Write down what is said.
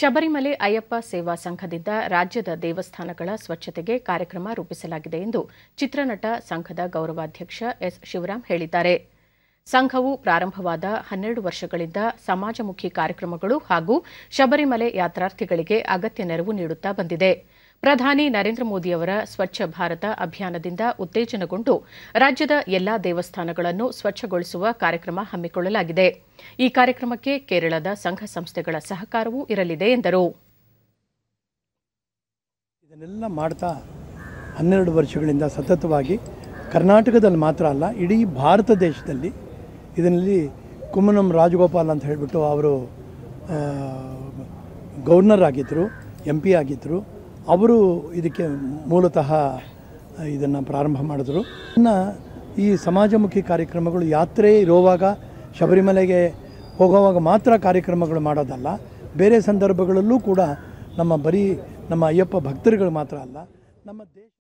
ಶಬರಿಮಲೆ ಅಯ್ಯಪ್ಪ ಸೇವಾ ಸಂಘದಿಂದ ರಾಜ್ಯದ ದೇವಸ್ಥಾನಗಳ ಸ್ವಚ್ಛತೆಗೆ ಕಾರ್ಯಕ್ರಮ ರೂಪಿಸಲಾಗಿದೆ ಎಂದು ಚಿತ್ರನಟ ಸಂಘದ ಗೌರವಾಧ್ಯಕ್ಷ ಎಸ್ ಶಿವರಾಮ್ ಹೇಳಿದ್ದಾರೆ ಸಂಘವು ಪ್ರಾರಂಭವಾದ ಹನ್ನೆರಡು ವರ್ಷಗಳಿಂದ ಸಮಾಜಮುಖಿ ಕಾರ್ಯಕ್ರಮಗಳು ಹಾಗೂ ಶಬರಿಮಲೆ ಯಾತ್ರಾರ್ಥಿಗಳಿಗೆ ಅಗತ್ಯ ನೆರವು ನೀಡುತ್ತಾ ಬಂದಿದೆ ಪ್ರಧಾನಿ ನರೇಂದ್ರ ಮೋದಿ ಅವರ ಸ್ವಚ್ಛ ಭಾರತ ಅಭಿಯಾನದಿಂದ ಉತ್ತೇಜನಗೊಂಡು ರಾಜ್ಯದ ಎಲ್ಲಾ ದೇವಸ್ಥಾನಗಳನ್ನು ಸ್ವಚ್ಛಗೊಳಿಸುವ ಕಾರ್ಯಕ್ರಮ ಹಮ್ಮಿಕೊಳ್ಳಲಾಗಿದೆ ಈ ಕಾರ್ಯಕ್ರಮಕ್ಕೆ ಕೇರಳದ ಸಂಘ ಸಂಸ್ಥೆಗಳ ಸಹಕಾರವೂ ಇರಲಿದೆ ಎಂದರು ಇದನ್ನೆಲ್ಲ ಮಾಡ್ತಾ ಹನ್ನೆರಡು ವರ್ಷಗಳಿಂದ ಸತತವಾಗಿ ಕರ್ನಾಟಕದಲ್ಲಿ ಮಾತ್ರ ಅಲ್ಲ ಇಡೀ ಭಾರತ ದೇಶದಲ್ಲಿ ಇದರಲ್ಲಿ ಕುಮ್ಮನಂ ರಾಜಗೋಪಾಲ್ ಅಂತ ಹೇಳಿಬಿಟ್ಟು ಅವರು ಗವರ್ನರ್ ಆಗಿದ್ದರು ಎಂ ಪಿ ಆಗಿದ್ದರು ಅವರು ಇದಕ್ಕೆ ಮೂಲತಃ ಇದನ್ನು ಪ್ರಾರಂಭ ಮಾಡಿದ್ರು ಇನ್ನು ಈ ಸಮಾಜಮುಖಿ ಕಾರ್ಯಕ್ರಮಗಳು ಯಾತ್ರೆ ಇರುವಾಗ ಶಬರಿಮಲೆಗೆ ಹೋಗುವಾಗ ಮಾತ್ರ ಕಾರ್ಯಕ್ರಮಗಳು ಮಾಡೋದಲ್ಲ ಬೇರೆ ಸಂದರ್ಭಗಳಲ್ಲೂ ಕೂಡ ನಮ್ಮ ಬರೀ ನಮ್ಮ ಅಯ್ಯಪ್ಪ ಭಕ್ತರುಗಳು ಮಾತ್ರ ಅಲ್ಲ ನಮ್ಮ ದೇಶ